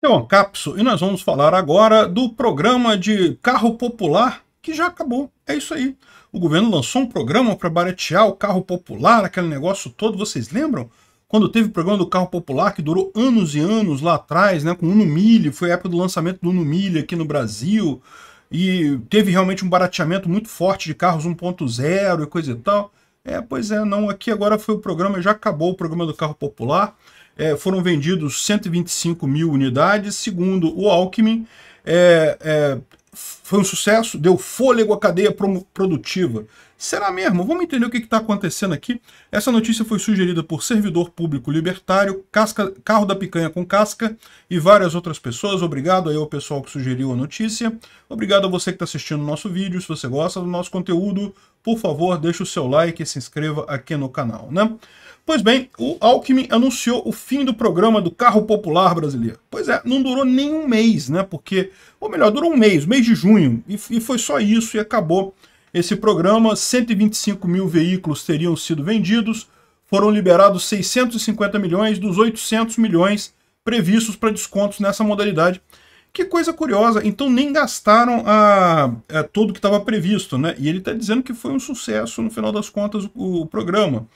Eu então, Capso e nós vamos falar agora do programa de carro popular que já acabou. É isso aí. O governo lançou um programa para baratear o carro popular, aquele negócio todo, vocês lembram? Quando teve o programa do carro popular que durou anos e anos lá atrás, né, com o Uno foi a época do lançamento do Uno aqui no Brasil, e teve realmente um barateamento muito forte de carros 1.0 e coisa e tal. É, pois é, não, aqui agora foi o programa, já acabou o programa do carro popular é, foram vendidos 125 mil unidades, segundo o Alckmin, é, é, foi um sucesso, deu fôlego à cadeia produtiva, Será mesmo? Vamos entender o que está acontecendo aqui. Essa notícia foi sugerida por servidor público libertário, casca, carro da picanha com casca e várias outras pessoas. Obrigado aí ao pessoal que sugeriu a notícia. Obrigado a você que está assistindo o nosso vídeo. Se você gosta do nosso conteúdo, por favor, deixe o seu like e se inscreva aqui no canal, né? Pois bem, o Alckmin anunciou o fim do programa do carro popular brasileiro. Pois é, não durou nem um mês, né? Porque, ou melhor, durou um mês, mês de junho, e, e foi só isso e acabou esse programa, 125 mil veículos teriam sido vendidos, foram liberados 650 milhões dos 800 milhões previstos para descontos nessa modalidade. Que coisa curiosa, então nem gastaram a, a é, tudo que estava previsto, né? E ele está dizendo que foi um sucesso no final das contas o, o programa.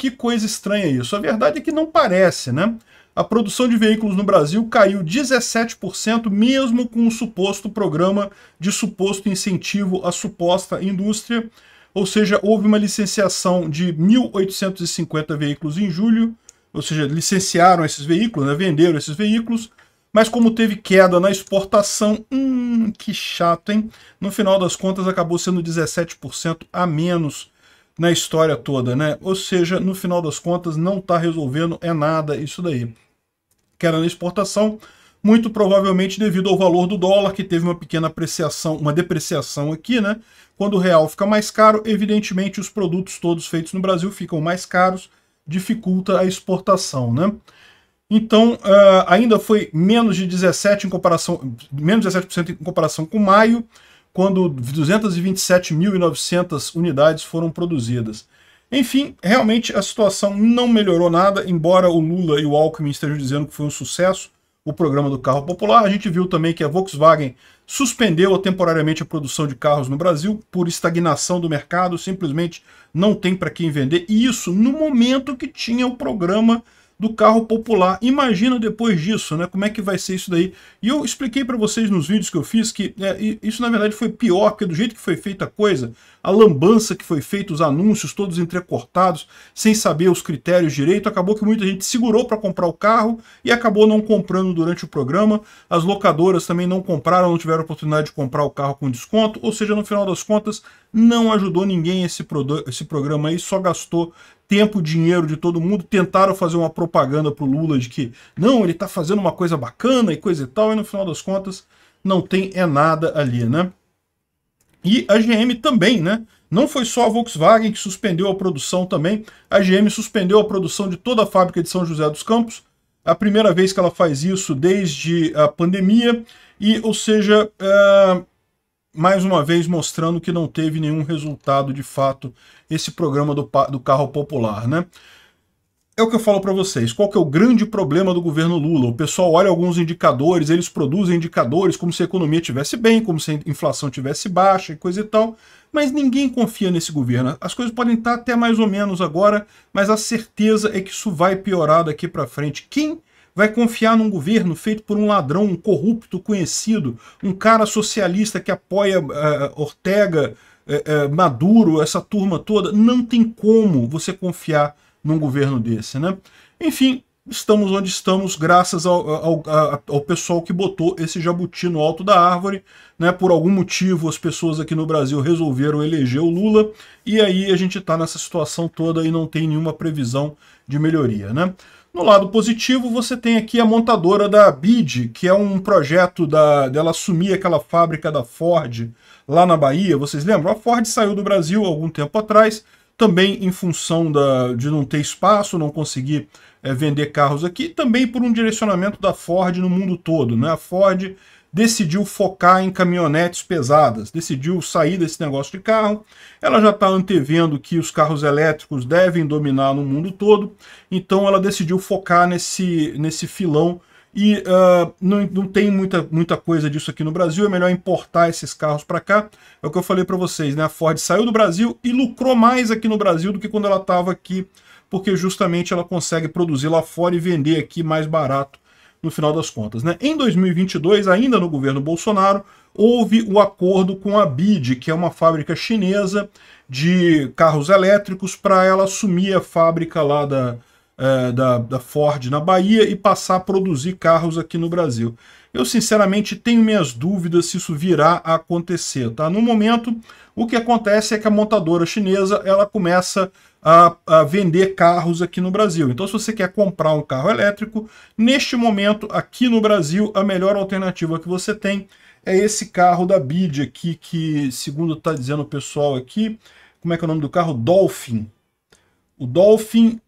Que coisa estranha isso. A verdade é que não parece, né? A produção de veículos no Brasil caiu 17%, mesmo com o suposto programa de suposto incentivo à suposta indústria. Ou seja, houve uma licenciação de 1.850 veículos em julho, ou seja, licenciaram esses veículos, né? venderam esses veículos, mas como teve queda na exportação, hum, que chato, hein? No final das contas acabou sendo 17% a menos na história toda, né? Ou seja, no final das contas, não está resolvendo é nada isso daí. Que era na exportação, muito provavelmente devido ao valor do dólar, que teve uma pequena apreciação, uma depreciação aqui, né? Quando o real fica mais caro, evidentemente os produtos todos feitos no Brasil ficam mais caros, dificulta a exportação, né? Então, uh, ainda foi menos de 17 em comparação, menos 17% em comparação com maio, quando 227.900 unidades foram produzidas. Enfim, realmente a situação não melhorou nada, embora o Lula e o Alckmin estejam dizendo que foi um sucesso o programa do carro popular. A gente viu também que a Volkswagen suspendeu temporariamente a produção de carros no Brasil por estagnação do mercado, simplesmente não tem para quem vender. E isso no momento que tinha o programa do carro popular. Imagina depois disso, né? Como é que vai ser isso daí? E eu expliquei para vocês nos vídeos que eu fiz que é, isso na verdade foi pior, porque do jeito que foi feita a coisa, a lambança que foi feita, os anúncios todos entrecortados, sem saber os critérios direito, acabou que muita gente segurou para comprar o carro e acabou não comprando durante o programa. As locadoras também não compraram, não tiveram oportunidade de comprar o carro com desconto, ou seja, no final das contas, não ajudou ninguém esse, esse programa aí, só gastou tempo e dinheiro de todo mundo, tentaram fazer uma propaganda pro Lula de que não, ele está fazendo uma coisa bacana e coisa e tal, e no final das contas não tem é nada ali, né? E a GM também, né? Não foi só a Volkswagen que suspendeu a produção também. A GM suspendeu a produção de toda a fábrica de São José dos Campos. A primeira vez que ela faz isso desde a pandemia. E, ou seja, uh, mais uma vez mostrando que não teve nenhum resultado de fato esse programa do, do carro popular, né? É o que eu falo para vocês, qual que é o grande problema do governo Lula? O pessoal olha alguns indicadores, eles produzem indicadores como se a economia tivesse bem, como se a inflação tivesse baixa e coisa e tal, mas ninguém confia nesse governo. As coisas podem estar até mais ou menos agora, mas a certeza é que isso vai piorar daqui para frente. Quem Vai confiar num governo feito por um ladrão, um corrupto conhecido, um cara socialista que apoia uh, Ortega, uh, uh, Maduro, essa turma toda? Não tem como você confiar num governo desse, né? Enfim, estamos onde estamos graças ao, ao, ao, pessoal que botou esse jabuti no alto da árvore. Né? Por algum motivo, as pessoas aqui no Brasil resolveram eleger o Lula, e aí a gente está nessa situação toda e não tem nenhuma previsão de melhoria. Né? No lado positivo, você tem aqui a montadora da BID, que é um projeto da, dela assumir aquela fábrica da Ford lá na Bahia. Vocês lembram? A Ford saiu do Brasil algum tempo atrás, também em função da, de não ter espaço, não conseguir é, vender carros aqui, também por um direcionamento da Ford no mundo todo. Né? A Ford decidiu focar em caminhonetes pesadas, decidiu sair desse negócio de carro. Ela já está antevendo que os carros elétricos devem dominar no mundo todo, então ela decidiu focar nesse, nesse filão. E uh, não, não tem muita, muita coisa disso aqui no Brasil, é melhor importar esses carros para cá. É o que eu falei para vocês, né? A Ford saiu do Brasil e lucrou mais aqui no Brasil do que quando ela estava aqui, porque justamente ela consegue produzir lá fora e vender aqui mais barato no final das contas. Né? Em 2022, ainda no governo Bolsonaro, houve o um acordo com a BID, que é uma fábrica chinesa de carros elétricos, para ela assumir a fábrica lá da, é, da, da Ford na Bahia e passar a produzir carros aqui no Brasil. Eu, sinceramente, tenho minhas dúvidas se isso virá a acontecer. Tá? No momento, o que acontece é que a montadora chinesa ela começa a a, a, vender carros aqui no Brasil. Então, se você quer comprar um carro elétrico, neste momento, aqui no Brasil, a melhor alternativa que você tem é esse carro da BID aqui, que, segundo está dizendo o pessoal aqui, como é que é o nome do carro? Dolphin. O Dolphin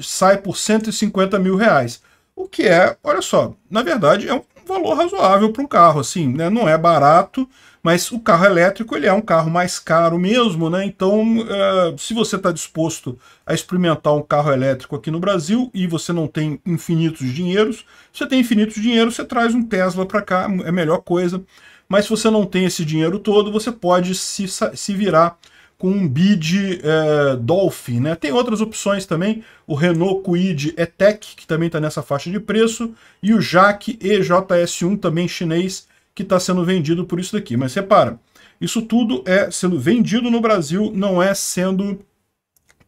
sai por 150 mil reais. O que é, olha só, na verdade, é um valor razoável para um carro, assim, né? Não é barato, mas o carro elétrico ele é um carro mais caro mesmo, né? Então, uh, se você está disposto a experimentar um carro elétrico aqui no Brasil e você não tem infinitos dinheiros, você tem infinitos dinheiros, você traz um Tesla para cá, é a melhor coisa. Mas se você não tem esse dinheiro todo, você pode se, se virar com um bid é, Dolphin. Né? Tem outras opções também, o Renault Kwid E-Tech, que também está nessa faixa de preço, e o Jack EJS1, também chinês, que está sendo vendido por isso daqui. Mas repara, isso tudo é sendo vendido no Brasil, não é sendo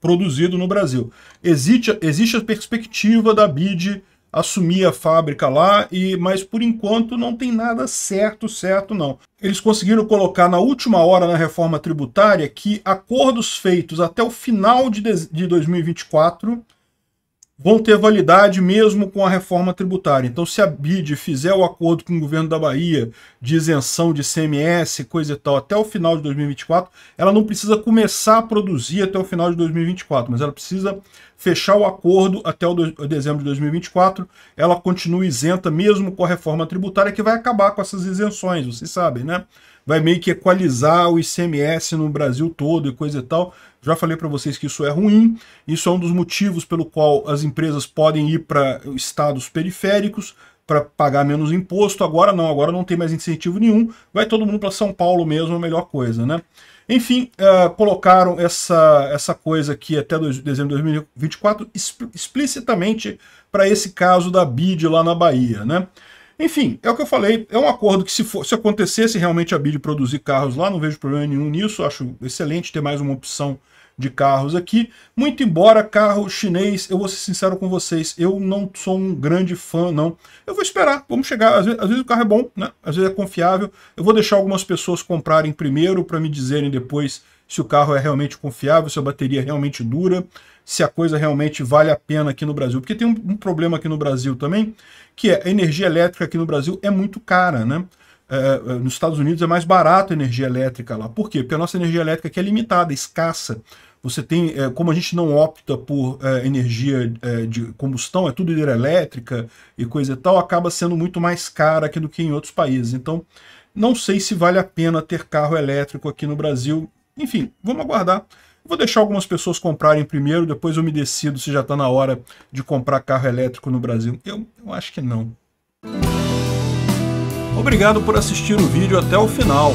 produzido no Brasil. Existe, existe a perspectiva da BID assumir a fábrica lá, e mas por enquanto não tem nada certo, certo não. Eles conseguiram colocar na última hora na reforma tributária que acordos feitos até o final de, de 2024 vão ter validade mesmo com a reforma tributária. Então, se a BID fizer o acordo com o governo da Bahia de isenção de CMS, coisa e tal, até o final de 2024, ela não precisa começar a produzir até o final de 2024, mas ela precisa fechar o acordo até o dezembro de 2024. Ela continua isenta mesmo com a reforma tributária, que vai acabar com essas isenções, vocês sabem, né? vai meio que equalizar o ICMS no Brasil todo e coisa e tal. Já falei para vocês que isso é ruim, isso é um dos motivos pelo qual as empresas podem ir para estados periféricos para pagar menos imposto. Agora não, agora não tem mais incentivo nenhum, vai todo mundo para São Paulo mesmo, é a melhor coisa, né? Enfim, uh, colocaram essa, essa coisa aqui até dois, dezembro de 2024 explicitamente para esse caso da BID lá na Bahia, né? Enfim, é o que eu falei. É um acordo que, se, for, se acontecesse realmente a BID produzir carros lá, não vejo problema nenhum nisso. Acho excelente ter mais uma opção de carros aqui. Muito embora carro chinês, eu vou ser sincero com vocês, eu não sou um grande fã, não. Eu vou esperar, vamos chegar. Às vezes, às vezes o carro é bom, né? Às vezes é confiável. Eu vou deixar algumas pessoas comprarem primeiro para me dizerem depois se o carro é realmente confiável, se a bateria é realmente dura, se a coisa realmente vale a pena aqui no Brasil. Porque tem um, um problema aqui no Brasil também, que é a energia elétrica aqui no Brasil é muito cara, né? É, é nos Estados Unidos é mais barato a energia elétrica lá. Por quê? Porque a nossa energia elétrica aqui é limitada, é escassa. Você tem, é, como a gente não opta por é, energia é, de combustão, é tudo hidrelétrica e coisa e tal, acaba sendo muito mais cara aqui do que em outros países. Então, não sei se vale a pena ter carro elétrico aqui no Brasil. Enfim, vamos aguardar. Vou deixar algumas pessoas comprarem primeiro, depois eu me decido se já está na hora de comprar carro elétrico no Brasil. Eu, eu acho que não. Obrigado por assistir o vídeo até o final.